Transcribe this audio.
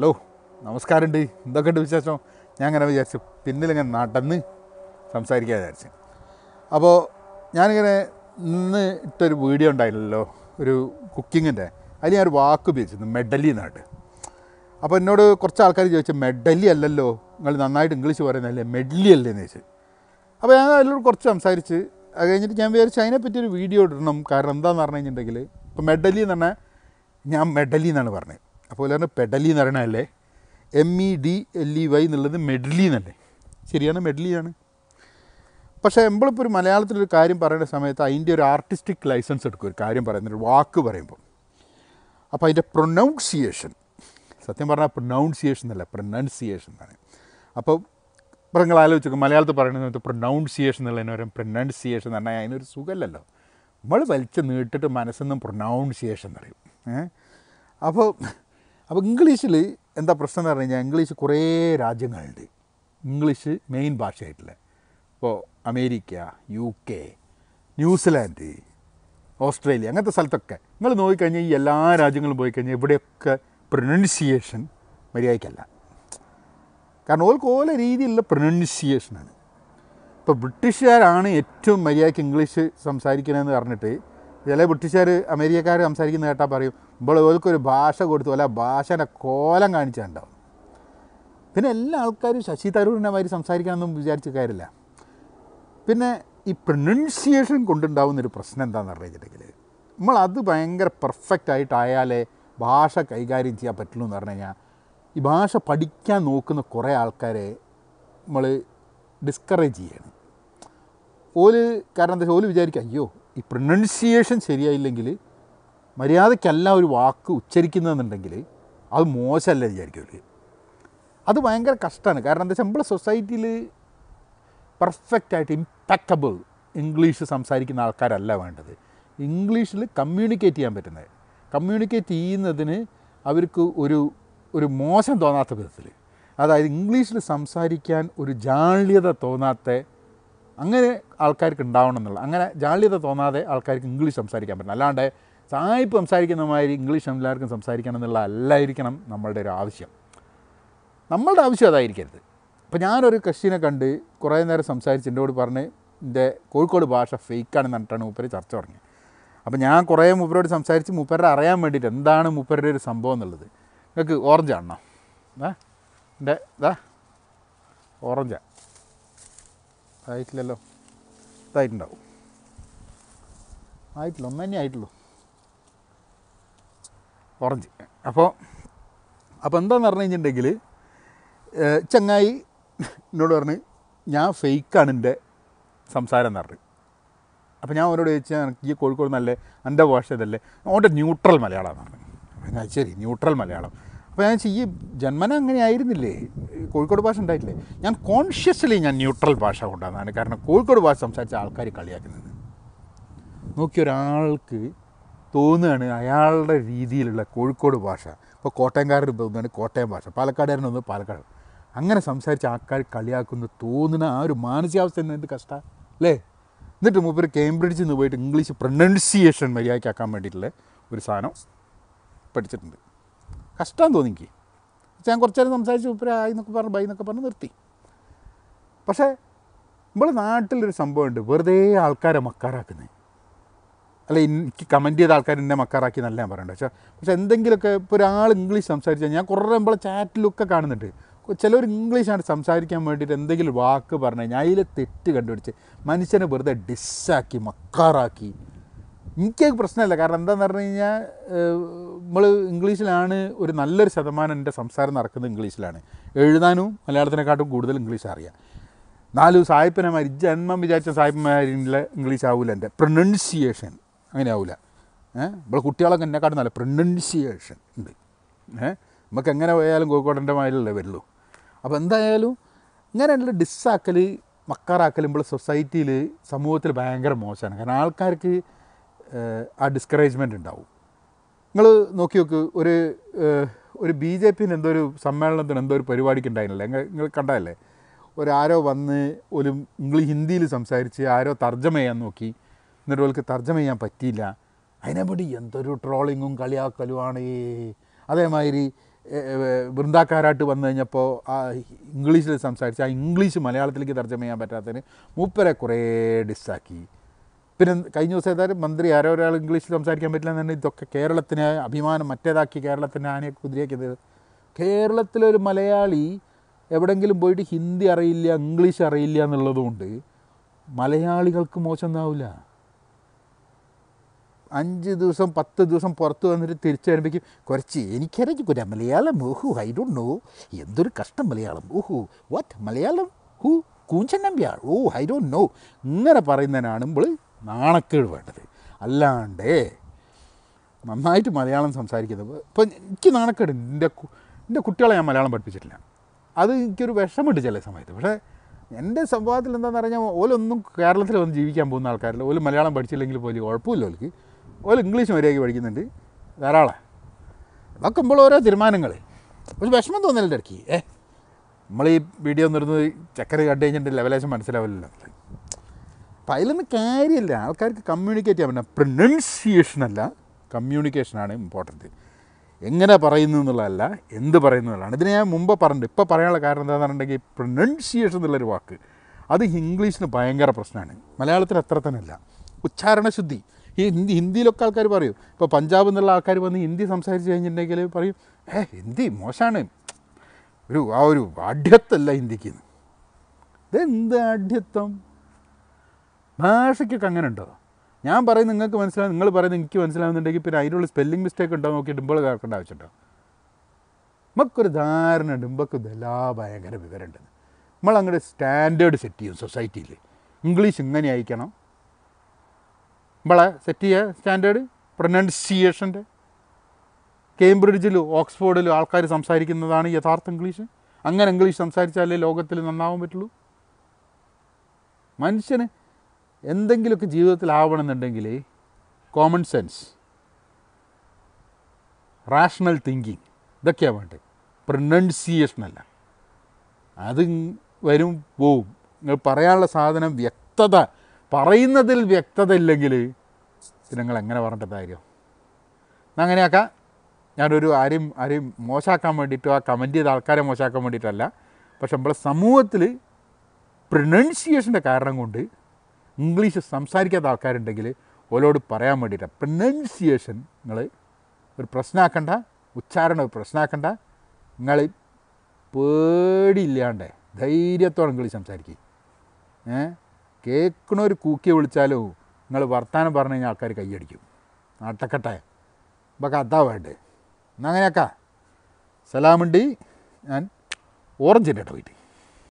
hello നമസ്കാരമുണ്ട് എന്തൊക്കെയുണ്ട് വിശേഷം ഞാൻ അങ്ങനെ വിചാരിച്ചു പിന്നിലിങ്ങനെ നടന്ന് സംസാരിക്കാൻ വിചാരിച്ച് അപ്പോൾ ഞാനിങ്ങനെ ഇന്ന് ഇട്ടൊരു വീഡിയോ ഉണ്ടായില്ലല്ലോ ഒരു കുക്കിങ്ങിൻ്റെ അതിൽ ഞാൻ ഒരു വാക്ക് ഉപയോഗിച്ചിരുന്നു മെഡലി എന്നായിട്ട് അപ്പോൾ എന്നോട് കുറച്ച് ആൾക്കാർ ചോദിച്ചു മെഡലി അല്ലല്ലോ നിങ്ങൾ നന്നായിട്ട് ഇംഗ്ലീഷ് പറയുന്നതല്ലേ മെഡലി അല്ലേ എന്ന് ചോദിച്ചു അപ്പോൾ ഞാൻ അതിലോട് കുറച്ച് സംസാരിച്ച് അത് കഴിഞ്ഞിട്ട് ഞാൻ വിചാരിച്ചു അതിനെപ്പറ്റി ഒരു വീഡിയോ ഇടണം കാരണം എന്താണെന്ന് പറഞ്ഞു കഴിഞ്ഞിട്ടുണ്ടെങ്കിൽ ഇപ്പോൾ മെഡലി എന്ന് പറഞ്ഞാൽ ഞാൻ മെഡലി എന്നാണ് പറഞ്ഞത് അപ്പോൾ തന്നെ പെഡലി എന്ന് പറയണല്ലേ M E D L E Y എന്നുള്ളത് മെഡ്ലി എന്നല്ലേ ശരിയാണ് മെഡ്ലിയാണ് പക്ഷേ എമ്പളിപ്പോൾ ഒരു മലയാളത്തിലൊരു കാര്യം പറയുന്ന സമയത്ത് അതിൻ്റെ ഒരു ആർട്ടിസ്റ്റിക് ലൈസൻസ് എടുക്കും ഒരു കാര്യം പറയുന്ന ഒരു വാക്ക് പറയുമ്പോൾ അപ്പോൾ അതിൻ്റെ പ്രൊനൗൺസിയേഷൻ സത്യം പറഞ്ഞാൽ പ്രൊനൗൺസിയേഷൻ എന്നല്ല പ്രൊനൗൺസിയേഷൻ എന്നാണ് അപ്പോൾ ഇപ്പം നിങ്ങൾ ആലോചിച്ചു മലയാളത്തിൽ പറയുന്ന സമയത്ത് പ്രൊനൗൺസിയേഷൻ എന്നുള്ളതിന് പറയും പ്രൊനൗൺസിയേഷൻ എന്ന് പറഞ്ഞാൽ അതിനൊരു സുഖമല്ലല്ലോ നമ്മൾ വലിച്ച് നീട്ടിട്ട് മനസ്സിൽ നിന്നും പ്രൊനൗൺസിയേഷൻ എന്ന് പറയും അപ്പോൾ അപ്പോൾ ഇംഗ്ലീഷിൽ എന്താ പ്രശ്നം എന്ന് പറഞ്ഞു കഴിഞ്ഞാൽ ഇംഗ്ലീഷ് കുറേ രാജ്യങ്ങളുണ്ട് ഇംഗ്ലീഷ് മെയിൻ ഭാഷയായിട്ടുള്ള ഇപ്പോൾ America U K New Zealand Australia അങ്ങനത്തെ സ്ഥലത്തൊക്കെ നിങ്ങൾ നോക്കിക്കഴിഞ്ഞാൽ ഈ എല്ലാ രാജ്യങ്ങളും പോയി കഴിഞ്ഞാൽ ഇവിടെയൊക്കെ പ്രൊനൗൺസിയേഷൻ മര്യാദയ്ക്കല്ല കാരണം ഓൾക്ക് ഓല രീതിയിലുള്ള പ്രൊനൗൺസിയേഷനാണ് ഇപ്പോൾ ബ്രിട്ടീഷുകാരാണ് ഏറ്റവും മര്യാദയ്ക്ക് ഇംഗ്ലീഷ് സംസാരിക്കണമെന്ന് പറഞ്ഞിട്ട് ചില ബ്രിട്ടീഷുകാർ അമേരിക്കക്കാർ സംസാരിക്കുന്ന കേട്ടാൽ പറയും ഇപ്പോൾ ഓർക്കൊരു ഭാഷ കൊടുത്തു അല്ല ഭാഷേൻ്റെ കോലം കാണിച്ചാണ്ടാവും പിന്നെ എല്ലാ ആൾക്കാരും ശശി തരൂരിനെ മാതിരി സംസാരിക്കണമെന്നും വിചാരിച്ച കാര്യമില്ല പിന്നെ ഈ പ്രൊനൗൺസിയേഷൻ കൊണ്ടുണ്ടാവുന്നൊരു പ്രശ്നം എന്താണെന്ന് പറഞ്ഞു വെച്ചിട്ടുണ്ടെങ്കിൽ നമ്മളത് ഭയങ്കര പെർഫെക്റ്റ് ആയിട്ടായാലേ ഭാഷ കൈകാര്യം ചെയ്യാൻ പറ്റുള്ളൂ എന്ന് പറഞ്ഞു കഴിഞ്ഞാൽ ഈ ഭാഷ പഠിക്കാൻ നോക്കുന്ന കുറേ ആൾക്കാരെ നമ്മൾ ഡിസ്കറേജ് ചെയ്യണം ഓല് കാരണം എന്താ വെച്ചാൽ ഓല് വിചാരിക്കുക അയ്യോ ഈ പ്രൊനൗൺസിയേഷൻ ശരിയായില്ലെങ്കിൽ മര്യാദയ്ക്കല്ല ഒരു വാക്ക് ഉച്ചരിക്കുന്നതെന്നുണ്ടെങ്കിൽ അത് മോശമല്ല വിചാരിക്കില്ല അത് ഭയങ്കര കഷ്ടമാണ് കാരണം എന്താ വെച്ചാൽ നമ്മളെ സൊസൈറ്റിയിൽ പെർഫെക്റ്റായിട്ട് ഇമ്പാക്റ്റബിൾ ഇംഗ്ലീഷ് സംസാരിക്കുന്ന ആൾക്കാരല്ല വേണ്ടത് ഇംഗ്ലീഷിൽ കമ്മ്യൂണിക്കേറ്റ് ചെയ്യാൻ പറ്റുന്നത് കമ്മ്യൂണിക്കേറ്റ് ചെയ്യുന്നതിന് അവർക്ക് ഒരു ഒരു മോശം തോന്നാത്ത വിധത്തിൽ അതായത് ഇംഗ്ലീഷിൽ സംസാരിക്കാൻ ഒരു ജാള്യത തോന്നാത്ത അങ്ങനെ ആൾക്കാർക്ക് ഉണ്ടാവണം എന്നുള്ളത് അങ്ങനെ ജാള്യത തോന്നാതെ ആൾക്കാർക്ക് ഇംഗ്ലീഷ് സംസാരിക്കാൻ പറ്റണം അല്ലാണ്ട് സായിപ്പ് സംസാരിക്കുന്ന മാതിരി ഇംഗ്ലീഷ് എല്ലാവർക്കും സംസാരിക്കണം എന്നുള്ള അല്ലായിരിക്കണം നമ്മളുടെ ഒരു ആവശ്യം നമ്മളുടെ ആവശ്യം അതായിരിക്കരുത് അപ്പോൾ ഞാനൊരു കൃഷിനെ കണ്ട് കുറേ നേരം സംസാരിച്ച് എന്നോട് പറഞ്ഞ് എൻ്റെ കോഴിക്കോട് ഭാഷ ഫേക്കാണെന്ന് പറഞ്ഞിട്ടാണ് മൂപ്പര് ചർച്ച തുടങ്ങിയത് അപ്പോൾ ഞാൻ കുറേ മൂപ്പരോട് സംസാരിച്ച് മൂപ്പരുടെ അറിയാൻ വേണ്ടിയിട്ട് എന്താണ് മൂപ്പരുടെ ഒരു സംഭവം എന്നുള്ളത് നിങ്ങൾക്ക് ഓറഞ്ച് ആണോ ഏ എൻ്റെ ഇതാ ഓറഞ്ചാണ് ആയിട്ടില്ലല്ലോ ഇതായിട്ടുണ്ടാവും ആയിട്ടില്ല ഒന്ന് തന്നെ ആയിട്ടുള്ളൂ ഓറഞ്ച് അപ്പോൾ അപ്പോൾ എന്താന്ന് പറഞ്ഞു കഴിഞ്ഞിട്ടുണ്ടെങ്കിൽ ചങ്ങായി എന്നോട് പറഞ്ഞ് ഞാൻ ഫേക്കാണ് എൻ്റെ സംസാരം എന്ന് പറഞ്ഞു അപ്പോൾ ഞാൻ അവരോട് ചോദിച്ചാൽ എനിക്ക് ഈ കോഴിക്കോട് നല്ല എൻ്റെ ഭാഷ ഇതല്ലേ അവൻ്റെ ന്യൂട്രൽ മലയാളമാണ് പറഞ്ഞു ശരി ന്യൂട്രൽ മലയാളം അപ്പോൾ ഞാൻ ഈ ജന്മന അങ്ങനെ ആയിരുന്നില്ലേ കോഴിക്കോട് ഭാഷ ഉണ്ടായിട്ടില്ലേ ഞാൻ കോൺഷ്യസ്ലി ഞാൻ ന്യൂട്രൽ ഭാഷ കൊണ്ടുവന്നതാണ് കാരണം കോഴിക്കോട് ഭാഷ സംസാരിച്ച ആൾക്കാർ കളിയാക്കുന്നത് നോക്കി ഒരാൾക്ക് തോന്നുകയാണ് അയാളുടെ രീതിയിലുള്ള കോഴിക്കോട് ഭാഷ ഇപ്പോൾ കോട്ടയംകാരൻ തോന്നുകയാണ് കോട്ടയം ഭാഷ പാലക്കാടുകാരൻ ഒന്ന് പാലക്കാട് അങ്ങനെ സംസാരിച്ച ആൾക്കാർ കളിയാക്കുന്ന തോന്നുന്ന ആ ഒരു മാനസികാവസ്ഥ എന്ത് കഷ്ടമാണ് അല്ലേ എന്നിട്ട് മൂപ്പര് കേംബ്രിഡ്ജിൽ നിന്ന് പോയിട്ട് ഇംഗ്ലീഷ് പ്രൊനൗൺസിയേഷൻ മര്യാദയ്ക്കാക്കാൻ വേണ്ടിയിട്ടുള്ള ഒരു സാധനം പഠിച്ചിട്ടുണ്ട് കഷ്ടം തോന്നിക്ക് ഞാൻ കുറച്ച് നേരം സംസാരിച്ച് ഉപ്പര ആയി എന്നൊക്കെ പറഞ്ഞു ബൈ എന്നൊക്കെ പറഞ്ഞ് നിർത്തി പക്ഷേ നമ്മളെ നാട്ടിലൊരു സംഭവമുണ്ട് വെറുതെ ആൾക്കാരെ മക്കാറാക്കുന്നത് അല്ല എനിക്ക് കമൻറ്റ് ചെയ്ത ആൾക്കാർ എന്നെ മക്കാറാക്കി എന്നല്ല ഞാൻ പറയണ്ട പക്ഷേ പക്ഷേ എന്തെങ്കിലുമൊക്കെ ഇപ്പോൾ ഒരാൾ ഇംഗ്ലീഷ് സംസാരിച്ചാൽ ഞാൻ കുറേ നമ്മളെ ചാറ്റിലൊക്കെ കാണുന്നുണ്ട് ചിലർ ഇംഗ്ലീഷാണ് സംസാരിക്കാൻ വേണ്ടിയിട്ട് എന്തെങ്കിലും വാക്ക് പറഞ്ഞു കഴിഞ്ഞാൽ അതിലെ തെറ്റ് കണ്ടുപിടിച്ച് മനുഷ്യനെ വെറുതെ ഡിസ്സാക്കി മക്കാറാക്കി എനിക്ക് പ്രശ്നമല്ല കാരണം എന്താന്ന് പറഞ്ഞു കഴിഞ്ഞാൽ നമ്മൾ ഇംഗ്ലീഷിലാണ് ഒരു നല്ലൊരു ശതമാനം എൻ്റെ സംസാരം നടക്കുന്നത് ഇംഗ്ലീഷിലാണ് എഴുതാനും മലയാളത്തിനെക്കാട്ടും കൂടുതൽ ഇംഗ്ലീഷ് അറിയാം നാല് സായിപ്പനമാർ ജന്മം വിചാരിച്ച സായിപ്പന്മാരിലെ ഇംഗ്ലീഷ് ആവില്ല എൻ്റെ പ്രൊണൗൺസിയേഷൻ അങ്ങനെ ആവില്ല ഏഹ് നമ്മളെ കുട്ടികളൊക്കെ എന്നെക്കാട്ടും നല്ല പ്രൊണൗൺസിയേഷൻ ഉണ്ട് ഏഹ് നമുക്ക് എങ്ങനെ പോയാലും കോഴിക്കോടൻ്റെ മാതിരിയല്ലേ വരുള്ളൂ അപ്പോൾ എന്തായാലും ഇങ്ങനെയുള്ള ഡിസ്സാക്കൽ മക്കാറാക്കൽ നമ്മൾ സൊസൈറ്റിയിൽ സമൂഹത്തിൽ ഭയങ്കര മോശമാണ് കാരണം ആൾക്കാർക്ക് ആ ഡിസ്കറേജ്മെൻ്റ് ഉണ്ടാവും നിങ്ങൾ നോക്കി നോക്ക് ഒരു ഒരു ബി ജെ പിന് എന്തോ ഒരു സമ്മേളനത്തിന് എന്തോ ഒരു പരിപാടിക്ക് ഉണ്ടായിരുന്നില്ലേ നിങ്ങൾ കണ്ടതല്ലേ ഒരാരോ വന്ന് ഒരു ഇംഗ്ലീഷ് ഹിന്ദിയിൽ സംസാരിച്ച് ആരോ തർജ്ജമ ചെയ്യാൻ നോക്കി എന്നിട്ട് അവർക്ക് തർജ്ജമ ചെയ്യാൻ പറ്റിയില്ല അതിനെപ്പറ്റി എന്തൊരു ട്രോളിങ്ങും കളിയാക്കലുമാണ് ഈ അതേമാതിരി വൃന്ദാക്കാരായിട്ട് വന്നു കഴിഞ്ഞപ്പോൾ ആ ഇംഗ്ലീഷിൽ സംസാരിച്ച് ആ ഇംഗ്ലീഷ് മലയാളത്തിലേക്ക് തർജ്ജമ ചെയ്യാൻ പറ്റാത്തതിന് മൂപ്പരെ കുറേ ഡിസ്സാക്കി പിന്നെ കഴിഞ്ഞ ദിവസം ഏതായാലും മന്ത്രി ആരോ ഒരാൾ ഇംഗ്ലീഷിൽ സംസാരിക്കാൻ പറ്റില്ല എന്നുണ്ടെങ്കിൽ ഇതൊക്കെ കേരളത്തിനെ അഭിമാനം മറ്റേതാക്കി കേരളത്തിൻ്റെ ആനയെ കുതിരയാക്കിയത് കേരളത്തിലൊരു മലയാളി എവിടെങ്കിലും പോയിട്ട് ഹിന്ദി അറിയില്ല ഇംഗ്ലീഷ് അറിയില്ല എന്നുള്ളതുകൊണ്ട് മലയാളികൾക്ക് മോശമെന്നാവില്ല അഞ്ച് ദിവസം പത്ത് ദിവസം പുറത്ത് വന്നിട്ട് തിരിച്ചു വരുമ്പോൾ കുറച്ച് എനിക്കറിയാം കുര മലയാളം ഓഹു ഐ ഡോണ്ട് നോ എന്തൊരു കഷ്ടം മലയാളം ഓഹു what Malayalam who Kunchan Nambiar oh I don't know ഇങ്ങനെ പറയുന്നതിനാണ് നമ്മൾ നാണക്കേട് വേണ്ടത് അല്ലാണ്ട് നന്നായിട്ട് മലയാളം സംസാരിക്കുന്നത് ഇപ്പോൾ എനിക്ക് നാണക്കേട് എൻ്റെ എൻ്റെ കുട്ടികളെ ഞാൻ മലയാളം പഠിപ്പിച്ചിട്ടില്ല അത് എനിക്കൊരു വിഷമുണ്ട് ചില സമയത്ത് പക്ഷേ എൻ്റെ സംഭവത്തിൽ എന്താണെന്ന് പറഞ്ഞാൽ ഓലൊന്നും കേരളത്തിൽ വന്ന് ജീവിക്കാൻ പോകുന്ന ആൾക്കാരില്ല ഓല് മലയാളം പഠിച്ചില്ലെങ്കിൽ പോലും കുഴപ്പമില്ല ഓൽക്ക് ഓല് ഇംഗ്ലീഷ് മര്യാദയ്ക്ക് പഠിക്കുന്നുണ്ട് ധാരാളം അതൊക്കെ നമ്മൾ ഓരോ തീരുമാനങ്ങൾ ഒരു വിഷമം തോന്നലിൻ്റെ ഇടയ്ക്ക് ഏഹ് നമ്മൾ ഈ വീഡിയോ നിർന്ന് ചക്കര കണ്ടു കഴിഞ്ഞിട്ട് ലെവലേശം മനസ്സിലാവില്ലല്ലോ അപ്പം അതിലൊന്നും കാര്യമില്ല ആൾക്കാർക്ക് കമ്മ്യൂണിക്കേറ്റ് ചെയ്യാൻ പറ്റില്ല പ്രൊനൗൺസിയേഷൻ അല്ല കമ്മ്യൂണിക്കേഷനാണ് ഇമ്പോർട്ടൻറ്റ് എങ്ങനെ പറയുന്നു എന്നുള്ളതല്ല എന്ത് പറയുന്നു എന്നുള്ളതാണ് ഇതിന് ഞാൻ മുമ്പ് പറഞ്ഞിട്ടുണ്ട് ഇപ്പോൾ പറയാനുള്ള കാരണം എന്താണെന്ന് പറഞ്ഞിട്ടുണ്ടെങ്കിൽ പ്രൊനൗൺസിയേഷൻ എന്നുള്ളൊരു വാക്ക് അത് ഇംഗ്ലീഷിന് ഭയങ്കര പ്രശ്നമാണ് മലയാളത്തിൽ അത്ര തന്നെ അല്ല ഉച്ചാരണശുദ്ധി ഈ ഹിന്ദി ഹിന്ദിയിലൊക്കെ ആൾക്കാർ പറയും ഇപ്പോൾ പഞ്ചാബ് എന്നുള്ള ആൾക്കാർ വന്ന് ഹിന്ദി സംസാരിച്ച് കഴിഞ്ഞിട്ടുണ്ടെങ്കിൽ പറയും ഏ ഹിന്ദി മോശമാണ് ഒരു ആ ഒരു അഢ്യത്തല്ല ഹിന്ദിക്ക് ഇതെന്ത് ആഢ്യത്വം ഭാഷയ്ക്കൊക്കെ അങ്ങനെ ഉണ്ടോ ഞാൻ പറയുന്നത് നിങ്ങൾക്ക് മനസ്സിലാവും നിങ്ങൾ പറയുന്നത് എനിക്ക് മനസ്സിലാവുന്നുണ്ടെങ്കിൽ പിന്നെ അതിനുള്ള സ്പെല്ലിംഗ് മിസ്റ്റേക്ക് ഉണ്ടോ നോക്കി ഡിമ്പിൾ കേൾക്കേണ്ട ആവശ്യമുണ്ടോ നമുക്കൊരു ധാരണ ഡിമ്പക്ക് എല്ലാ ഭയങ്കര നമ്മൾ നമ്മളങ്ങോട്ട് സ്റ്റാൻഡേർഡ് സെറ്റ് ചെയ്യും സൊസൈറ്റിയിൽ ഇംഗ്ലീഷ് ഇങ്ങനെ അയക്കണം നമ്മളെ സെറ്റ് ചെയ്യുക സ്റ്റാൻഡേർഡ് പ്രൊനൗൺസിയേഷൻ്റെ കേംബ്രിഡ്ജിലും ഓക്സ്ഫോർഡിലും ആൾക്കാർ സംസാരിക്കുന്നതാണ് യഥാർത്ഥ ഇംഗ്ലീഷ് അങ്ങനെ ഇംഗ്ലീഷ് സംസാരിച്ചാലേ ലോകത്തിൽ നന്നാവാൻ പറ്റുള്ളൂ മനുഷ്യന് എന്തെങ്കിലുമൊക്കെ ജീവിതത്തിൽ ആവണമെന്നുണ്ടെങ്കിൽ കോമൺ സെൻസ് റാഷണൽ തിങ്കിങ് ഇതൊക്കെയാണ് വേണ്ടത് പ്രൊനൗൺസിയേഷൻ അല്ല അത് വരും പോവും നിങ്ങൾ പറയാനുള്ള സാധനം വ്യക്തത പറയുന്നതിൽ വ്യക്തത ഇല്ലെങ്കിൽ നിങ്ങൾ എങ്ങനെ പറഞ്ഞിട്ട് കാര്യം അങ്ങനെയാക്കാം ഞാനൊരു ആരെയും ആരെയും മോശമാക്കാൻ വേണ്ടിയിട്ടോ ആ കമൻറ്റ് ചെയ്ത ആൾക്കാരെ മോശമാക്കാൻ വേണ്ടിയിട്ടല്ല പക്ഷെ നമ്മളെ സമൂഹത്തിൽ പ്രൊനൗൺസിയേഷൻ്റെ കാരണം കൊണ്ട് ഇംഗ്ലീഷ് സംസാരിക്കാത്ത ആൾക്കാരുണ്ടെങ്കിൽ ഓലോട് പറയാൻ വേണ്ടിയിട്ട് പ്രൊനൗൺസിയേഷൻ നിങ്ങൾ ഒരു പ്രശ്നമാക്കണ്ട ഉച്ചാരണം ഒരു പ്രശ്നമാക്കണ്ട നിങ്ങൾ പേടിയില്ലാണ്ട് ധൈര്യത്തോടെ ഇംഗ്ലീഷ് സംസാരിക്കുക ഏ കേൾക്കണ ഒരു കൂക്കിയെ വിളിച്ചാലോ നിങ്ങൾ വർത്തമാനം പറഞ്ഞു കഴിഞ്ഞാൽ ആൾക്കാർ കൈയടിക്കും നാട്ടക്കട്ടെ ഇപ്പം കഥാ വേണ്ടേ എന്നാ അങ്ങനെയൊക്കെ സലാമുണ്ടി ഞാൻ ഓറഞ്ച് ഇട്ടോ വീട്ടിൽ